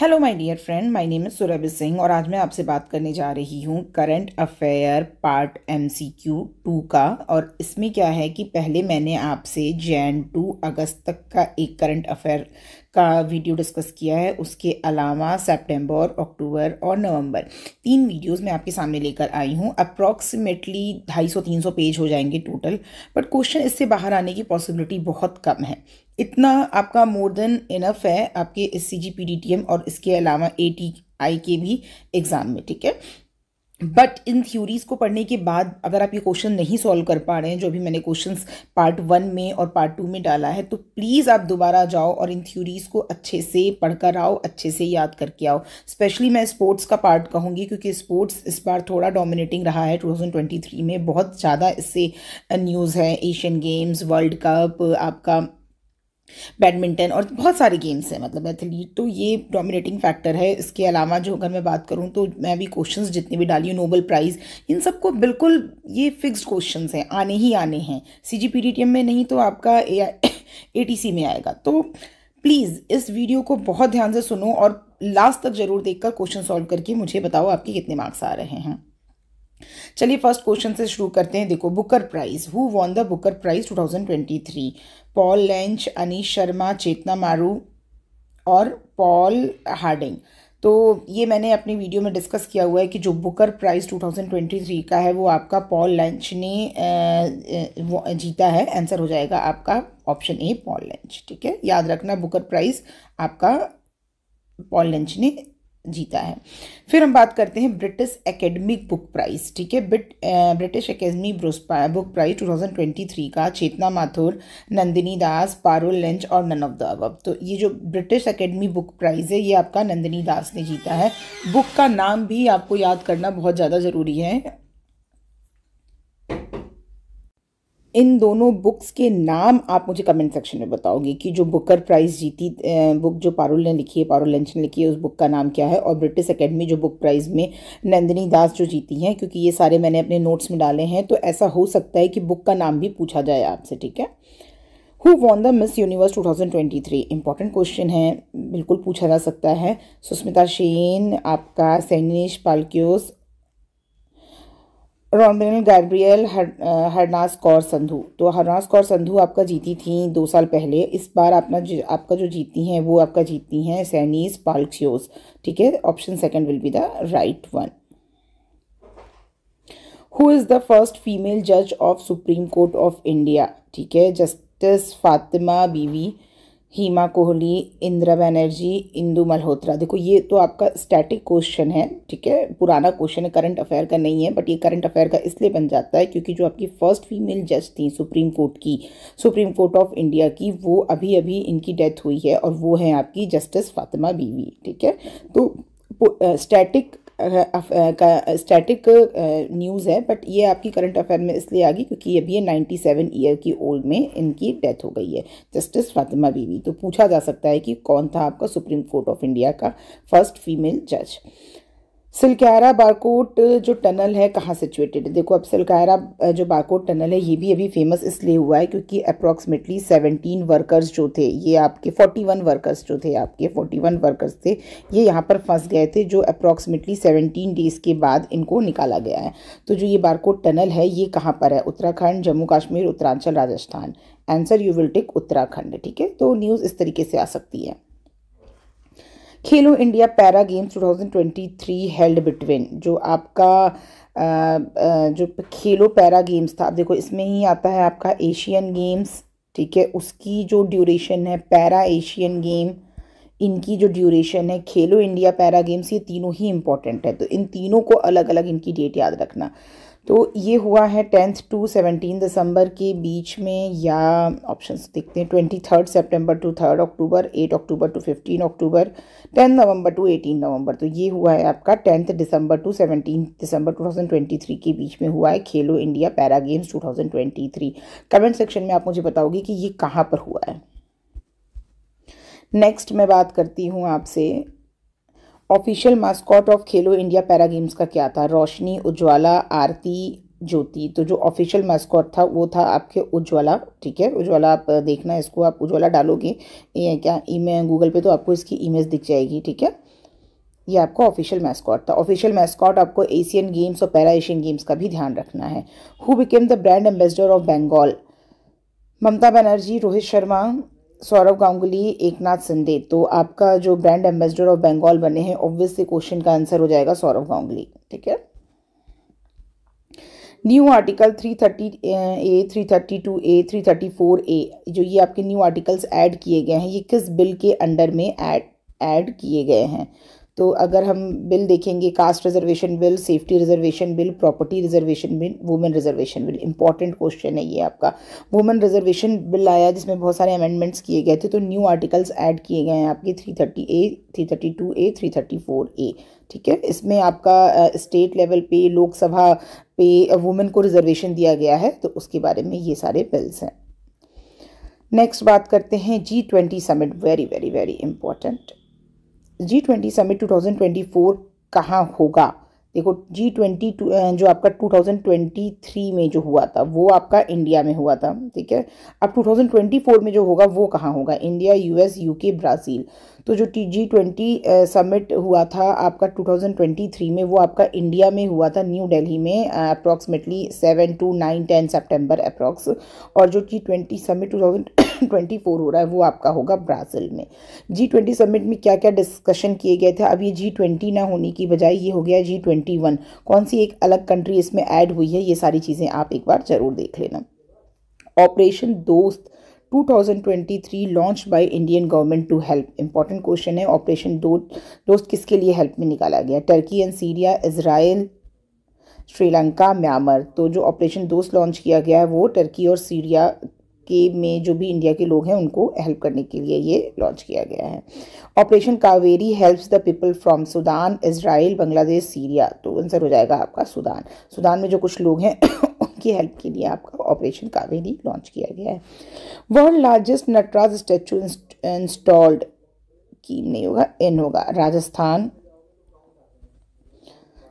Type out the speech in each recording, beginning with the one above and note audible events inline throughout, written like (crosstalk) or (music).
hello my dear friend my name is Surabhi Singh और आज मैं आपसे बात करने जा रही हूँ current affair part MCQ two का और इसमें क्या है कि पहले मैंने आपसे जैन टू अगस्त तक का एक करंट अफेयर का वीडियो डिस्कस किया है उसके अलावा सेप्टेम्बर अक्टूबर और नवंबर तीन वीडियोज़ मैं आपके सामने लेकर आई हूँ अप्रॉक्सीमेटली ढाई सौ तीन सौ पेज हो जाएंगे टोटल बट क्वेश्चन इससे बाहर आने की पॉसिबिलिटी बहुत कम है इतना आपका मोर देन इनफ है आपके S C G P D T M और इसके अलावा ए टी आई के भी एग्ज़ाम में ठीक है बट इन थ्योरीज़ को पढ़ने के बाद अगर आप ये क्वेश्चन नहीं सॉल्व कर पा रहे हैं जो भी मैंने क्वेश्चन पार्ट वन में और पार्ट टू में डाला है तो प्लीज़ आप दोबारा जाओ और इन थ्योरीज़ को अच्छे से पढ़कर आओ अच्छे से याद करके आओ स्पेशली मैं स्पोर्ट्स का पार्ट कहूँगी क्योंकि स्पोर्ट्स इस बार थोड़ा डोमिनेटिंग रहा है टू में बहुत ज़्यादा इससे न्यूज़ है एशियन गेम्स वर्ल्ड कप आपका बैडमिंटन और बहुत सारे गेम्स हैं मतलब एथलीट तो ये डोमिनेटिंग फैक्टर है इसके अलावा जो अगर मैं बात करूँ तो मैं भी क्वेश्चन जितने भी डाली हूँ नोबल प्राइज़ इन सबको बिल्कुल ये फिक्स्ड क्वेश्चन हैं आने ही आने हैं सी जी पी में नहीं तो आपका ए टी सी में आएगा तो प्लीज़ इस वीडियो को बहुत ध्यान से सुनो और लास्ट तक ज़रूर देखकर क्वेश्चन सॉल्व करके मुझे बताओ आपके कितने मार्क्स आ रहे हैं चलिए फर्स्ट क्वेश्चन से शुरू करते हैं देखो Booker Prize who won the Booker Prize 2023 Paul Lynch Anish Sharma Chetna Maru और पॉल हार्डिंग तो ये मैंने अपनी वीडियो में डिस्कस किया हुआ है कि जो बुकर प्राइज़ 2023 का है वो आपका पॉल लंच ने जीता है आंसर हो जाएगा आपका ऑप्शन ए पॉल लंच ठीक है याद रखना बुकर प्राइज़ आपका पॉल लंच ने जीता है फिर हम बात करते हैं ब्रिटिश एकेडमिक बुक प्राइज़ ठीक है Brit British Academy book prize 2023 का चेतना माथुर नंदिनी दास पारुल लंच और नन ऑफ द अब तो ये जो ब्रिटिश एकेडमी बुक प्राइज़ है ये आपका नंदिनी दास ने जीता है बुक का नाम भी आपको याद करना बहुत ज़्यादा ज़रूरी है इन दोनों बुक्स के नाम आप मुझे कमेंट सेक्शन में बताओगे कि जो बुकर प्राइज़ जीती बुक जो पारुल ने लिखी है पारुल लंच ने लिखी है उस बुक का नाम क्या है और ब्रिटिश एकेडमी जो बुक प्राइज़ में नंदिनी दास जो जीती हैं क्योंकि ये सारे मैंने अपने नोट्स में डाले हैं तो ऐसा हो सकता है कि बुक का नाम भी पूछा जाए आपसे ठीक है who won the Miss Universe 2023 important question है बिल्कुल पूछा जा सकता है सुष्मिता शेन आपका Sheynnis Palacios R'Bonney Gabriel Harnaaz Kaur Sandhu तो हरनास कौर संधू आपका जीती थी दो साल पहले इस बार अपना आपका जो जीती हैं वो आपका जीती हैं सैनीस पाल्क्सियोस ठीक है option second will be the right one who is the first female जज of Supreme Court of India ठीक है जस्टिस फातिमा बीवी हीमा कोहली इंदिरा बनर्जी इंदू मल्होत्रा देखो ये तो आपका स्टैटिक क्वेश्चन है ठीक है पुराना क्वेश्चन है करंट अफेयर का नहीं है बट ये करंट अफेयर का इसलिए बन जाता है क्योंकि जो आपकी फर्स्ट फीमेल जज थी सुप्रीम कोर्ट की सुप्रीम कोर्ट ऑफ इंडिया की वो अभी अभी इनकी डेथ हुई है और वो है आपकी जस्टिस फातिमा बीवी ठीक है तो स्टैटिक स्टैटिक न्यूज़ है बट ये आपकी करंट अफेयर में इसलिए आ गई क्योंकि अभी ये नाइन्टी सेवन ईयर की ओल्ड में इनकी डेथ हो गई है जस्टिस फातिमा बीवी तो पूछा जा सकता है कि कौन था आपका सुप्रीम कोर्ट ऑफ इंडिया का फर्स्ट फीमेल जज सिलकैरा बारकोट जो टनल है कहाँ सिचुएटेड है देखो अब सिलकैरा जो बारकोट टनल है ये भी अभी फेमस इसलिए हुआ है क्योंकि अप्रॉक्सीमेटली सेवनटीन वर्कर्स जो थे ये आपके फोर्टी वन वर्कर्स जो थे आपके फोर्टी वन वर्कर्स थे ये यहाँ पर फंस गए थे जो अप्रॉक्सीमेटली सेवनटीन डेज़ के बाद इनको निकाला गया है तो जो ये बारकोट टनल है ये कहाँ पर है Uttarakhand Jammu Kashmir Uttaranchal Rajasthan answer you will take Uttarakhand ठीक है तो न्यूज़ इस तरीके से आ सकती है Khelo India para games 2023 held between जो आपका जो खेलो पैरा गेम्स था आप देखो इसमें ही आता है आपका एशियन गेम्स ठीक है उसकी जो ड्यूरेशन है पैरा एशियन गेम इनकी जो ड्यूरेशन है खेलो इंडिया पैरा गेम्स ये तीनों ही इंपॉर्टेंट है तो इन तीनों को अलग अलग इनकी डेट याद रखना तो ये हुआ है टेंथ टू सेवनटीन दिसंबर के बीच में या ऑप्शंस देखते हैं twenty third September to third October eight October to fifteen October ten November to eighteen November तो ये हुआ है आपका tenth December to seventeen December two thousand twenty three के बीच में हुआ है Khelo India para games two thousand twenty three comment section में आप मुझे बताओगे कि ये कहाँ पर हुआ है नेक्स्ट मैं बात करती हूँ आपसे official mascot of Khelo India para games का क्या था रोशनी उज्ज्वला आरती ज्योति तो जो ऑफिशियल मैस्कॉट था वो था आपके उज्ज्वला ठीक है उज्ज्वला आप देखना इसको आप उज्ज्वला डालोगे ये क्या ई गूगल पे तो आपको इसकी इमेज दिख जाएगी ठीक है ये आपका ऑफिशियल मैस्कॉट था ऑफिशियल मैस्कॉट आपको एशियन गेम्स और पैरा एशियन गेम्स का भी ध्यान रखना है who became the brand ambassador of Bengal Mamata Banerjee Rohit Sharma Sourav Ganguly Eknath Shinde तो आपका जो ब्रांड एम्बेसडर ऑफ बंगाल बने हैं ऑब्वियसली क्वेश्चन का आंसर हो जाएगा सौरभ गांगुली ठीक है न्यू आर्टिकल 330 ए 332 ए 334 ए जो ये आपके न्यू आर्टिकल्स ऐड किए गए हैं ये किस बिल के अंडर में ऐड ऐड किए गए हैं तो अगर हम बिल देखेंगे caste reservation bill safety reservation bill property reservation bill women reservation bill important question है ये आपका वुमेन रिजर्वेशन बिल आया जिसमें बहुत सारे अमेंडमेंट्स किए गए थे तो न्यू आर्टिकल्स ऐड किए गए हैं आपके three thirty A three thirty two A three thirty four A ठीक है इसमें आपका स्टेट लेवल पे लोकसभा पे वुमेन को रिजर्वेशन दिया गया है तो उसके बारे में ये सारे बिल्स हैं नेक्स्ट बात करते हैं G twenty summit very very very important G twenty summit two thousand twenty four कहाँ होगा देखो जी ट्वेंटी जो आपका टू थाउजेंड ट्वेंटी थ्री में जो हुआ था वो आपका इंडिया में हुआ था ठीक है अब टू थाउजेंड ट्वेंटी फोर में जो होगा वो कहाँ होगा इंडिया यूएस यूके ब्राज़ील तो जो टी जी ट्वेंटी समिट हुआ था आपका टू थाउजेंड ट्वेंटी थ्री में वो आपका इंडिया में हुआ था न्यू दिल्ली में approximately seven to nine ten September approx और जो G twenty summit two thousand twenty four हो रहा है वो आपका होगा ब्राज़ील में जी ट्वेंटी समिट में क्या क्या डिस्कशन किए गए थे अब ये जी ट्वेंटी ना होने की बजाय ये हो गया जी ट्वेंटी वन कौन सी एक अलग कंट्री इसमें ऐड हुई है ये सारी चीज़ें आप एक बार ज़रूर देख लेना operation Dost 2023 launch by Indian government to help important question है ऑपरेशन दो दोस्त किसके लिए हेल्प में निकाला गया Turkey and Syria Israel Sri Lanka Myanmar तो जो ऑपरेशन दोस्त लॉन्च किया गया है वो टर्की और सीरिया के में जो भी इंडिया के लोग हैं उनको हेल्प करने के लिए ये लॉन्च किया गया है operation Kaveri helps the people from Sudan Israel Bangladesh Syria तो आंसर हो जाएगा आपका सूडान सूडान में जो कुछ लोग हैं (coughs) उनकी हेल्प के लिए आपका ऑपरेशन कावेरी लॉन्च किया गया है world largest Nataraja statue installed की नहीं होगा एन होगा राजस्थान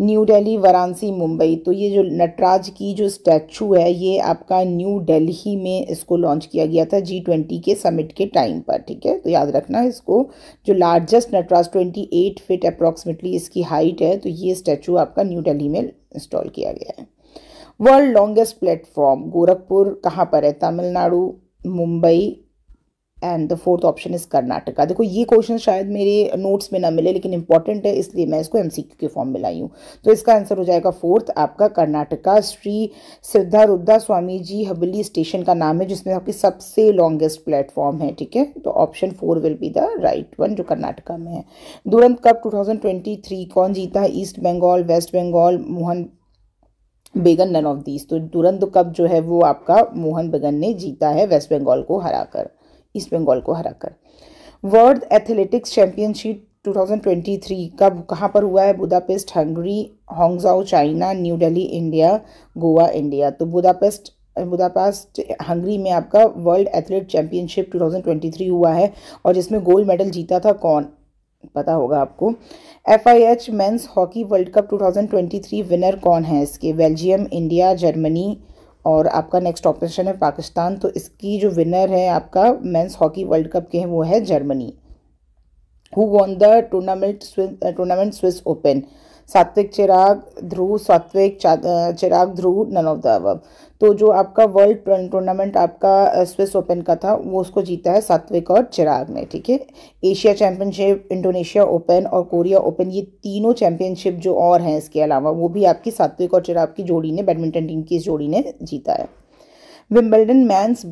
न्यू दिल्ली वाराणसी मुंबई तो ये जो नटराज की जो स्टैचू है ये आपका न्यू दिल्ली में इसको लॉन्च किया गया था जी ट्वेंटी के समिट के टाइम पर ठीक है तो याद रखना इसको जो largest Nataraja twenty eight feet approximately इसकी हाइट है तो ये स्टैचू आपका न्यू दिल्ली में इंस्टॉल किया गया है वर्ल्ड लॉन्गेस्ट प्लेटफॉर्म गोरखपुर कहाँ पर है Tamil Nadu Mumbai and the fourth option is Karnataka देखो ये क्वेश्चन शायद मेरे नोट्स में ना मिले लेकिन इंपॉर्टेंट है इसलिए मैं इसको एमसीक्यू के फॉर्म में लाई हूँ तो इसका आंसर हो जाएगा फोर्थ आपका कर्नाटका श्री सिद्धारुद्धा स्वामी जी हबली स्टेशन का नाम है जिसमें आपकी सबसे लॉन्गेस्ट प्लेटफॉर्म है ठीक है तो option four will be the right one जो कर्नाटका में है दुरंत कप टू कौन जीता है East Bengal West Bengal Mohun Bagan none of these तो दुरंत कप जो है वो आपका मोहन बेगन ने जीता है वेस्ट बंगाल को कर ईस्ट बंगाल को हराकर वर्ल्ड एथलेटिक्स चैंपियनशिप 2023 का कहाँ पर हुआ है Budapest Hungary Hangzhou China New Delhi India Goa India तो बुदापेस्ट बुदापास्ट हंगरी में आपका वर्ल्ड एथलेट चैंपियनशिप 2023 हुआ है और जिसमें गोल्ड मेडल जीता था कौन पता होगा आपको F I H men's hockey world cup 2023 winner कौन है इसके बेल्जियम इंडिया जर्मनी और आपका नेक्स्ट ऑपरेशन है पाकिस्तान तो इसकी जो विनर है आपका मेंस हॉकी वर्ल्ड कप के हैं वो है Germany who won the tournament tournament Swiss Open Satwik Chirag Dhruv Satwik Chirag Dhruv none of the above तो जो आपका वर्ल्ड टूर्नामेंट आपका स्विस ओपन का था वो उसको जीता है सात्विक और चिराग ने ठीक है एशिया चैम्पियनशिप इंडोनेशिया ओपन और कोरिया ओपन ये तीनों चैम्पियनशिप जो और हैं इसके अलावा वो भी आपकी सात्विक और चिराग की जोड़ी ने बैडमिंटन टीम की इस जोड़ी ने जीता है Wimbledon men's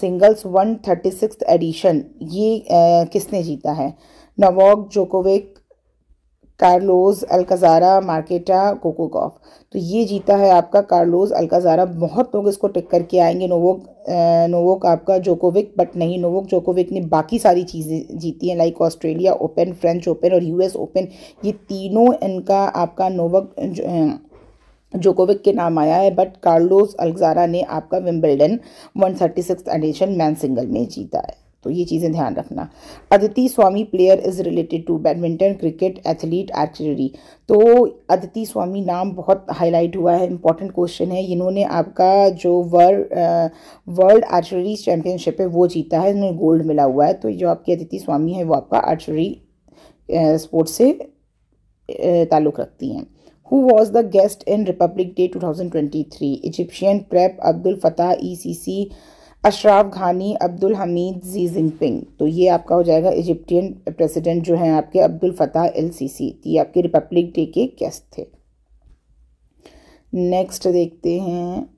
singles one thirty six edition ये आ, किसने जीता है Novak Djokovic Carlos Alcaraz Marketa Coco Gauff तो ये जीता है आपका कार्लोज अल्काजारा बहुत लोग इसको टिक करके आएंगे नोवोक नोवोक आपका जोकोविक बट नहीं नोवोक जोकोविक ने बाकी सारी चीज़ें जीती हैं like Australia Open French Open और यूएस ओपन ये तीनों इनका आपका नोवक जोकोविक के नाम आया है बट कार्लोस अल्काजारा ने आपका Wimbledon six edition man single में जीता है तो ये चीज़ें ध्यान रखना Aditi Swami player is related to badminton cricket athlete archery तो अदिति स्वामी नाम बहुत हाईलाइट हुआ है इंपॉर्टेंट क्वेश्चन है इन्होंने आपका जो वर्ल्ड वर्ल्ड आर्चरी चैम्पियनशिप है वो जीता है इन्होंने गोल्ड मिला हुआ है तो जो आपकी अदिति स्वामी है वो आपका आर्चरी स्पोर्ट्स से ताल्लुक़ रखती हैं who was the guest in Republic Day two thousand twenty three Egyptian pres Abdel ई Sisi Ashraf Ghani Abdul Hamid Xi Jinping तो ये आपका हो जाएगा इजिप्टियन प्रेसिडेंट जो हैं आपके अब्दुल फताह एल सी सी ये आपके रिपब्लिक डे के गेस्ट थे नेक्स्ट देखते हैं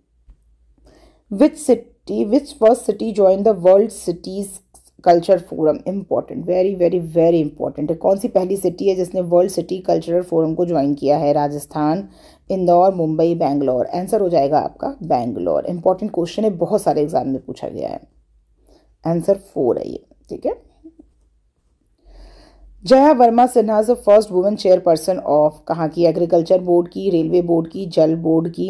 which city which first city join the world cities culture forum important very very very important है कौन सी पहली सिटी है जिसने वर्ल्ड सिटी कल्चरल फोरम को ज्वाइन किया है राजस्थान इंदौर मुंबई बैंगलोर आंसर हो जाएगा आपका बैंगलोर इंपॉर्टेंट क्वेश्चन है बहुत सारे एग्जाम में पूछा गया है आंसर फोर है ये ठीक है Jaya Varma Sinha first women chairperson of कहाँ की एग्रीकल्चर बोर्ड की रेलवे बोर्ड की जल बोर्ड की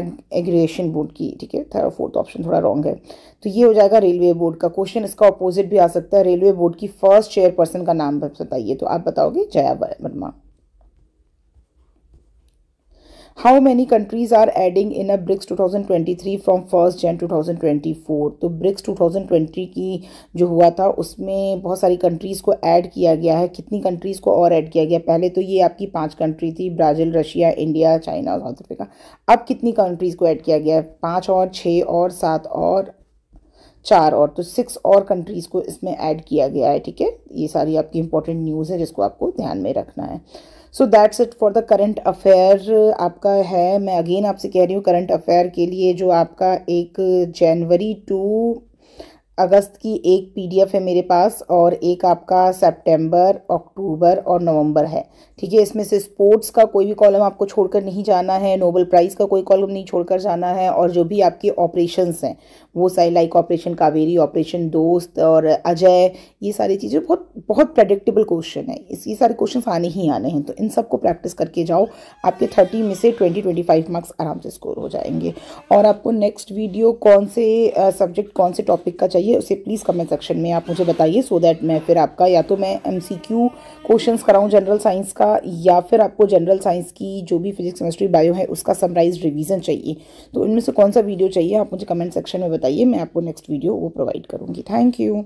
एग्रेशन बोर्ड की ठीक है थर्ड फोर्थ ऑप्शन थोड़ा रॉन्ग है तो ये हो जाएगा रेलवे बोर्ड का क्वेश्चन इसका अपोजिट भी आ सकता है रेलवे बोर्ड की फर्स्ट चेयरपर्सन का नाम बताइए तो आप बताओगे Jaya Varma how many countries are adding in a BRICS 2023 from first Jan 2024 तो ब्रिक्स 2020 की जो हुआ था उसमें बहुत सारी कंट्रीज़ को ऐड किया गया है कितनी कंट्रीज़ को और ऐड किया गया पहले तो ये आपकी पांच कंट्री थी Brazil Russia India China South Africa अब कितनी कंट्रीज़ को ऐड किया गया है पाँच और छः और सात और चार और तो सिक्स और कंट्रीज़ को इसमें ऐड किया गया है ठीक है ये सारी आपकी इंपॉर्टेंट न्यूज़ है जिसको आपको ध्यान में रखना है so that's it for the current affair आपका है मैं अगेन आपसे कह रही हूँ करंट अफेयर के लिए जो आपका एक जनवरी टू अगस्त की एक पीडीएफ है मेरे पास और एक आपका सितंबर, अक्टूबर और नवंबर है ठीक है इसमें से स्पोर्ट्स का कोई भी कॉलम आपको छोड़कर नहीं जाना है नोबल प्राइज़ का कोई कॉलम नहीं छोड़कर जाना है और जो भी आपके ऑपरेशंस हैं वो सारी लाइक ऑपरेशन कावेरी ऑपरेशन दोस्त और अजय ये सारी चीज़ें बहुत बहुत प्रडिक्टेबल क्वेश्चन है इस ये सारे क्वेश्चन आने ही आने हैं तो इन सबको प्रैक्टिस करके जाओ आपके थर्टी में से ट्वेंटी ट्वेंटी फाइव मार्क्स आराम से स्कोर हो जाएंगे और आपको नेक्स्ट वीडियो कौन से सब्जेक्ट कौन से टॉपिक का चाहिए चाहिए उसे प्लीज़ कमेंट सेक्शन में आप मुझे बताइए सो दैट मैं फिर आपका या तो मैं एम सी क्यू क्वेश्चन कराऊँ जनरल साइंस का या फिर आपको जनरल साइंस की जो भी फिजिक्स केमिस्ट्री बायो है उसका समराइज रिविज़न चाहिए तो इनमें से कौन सा वीडियो चाहिए आप मुझे कमेंट सेक्शन में बताइए मैं आपको नेक्स्ट वीडियो वो प्रोवाइड करूँगी थैंक यू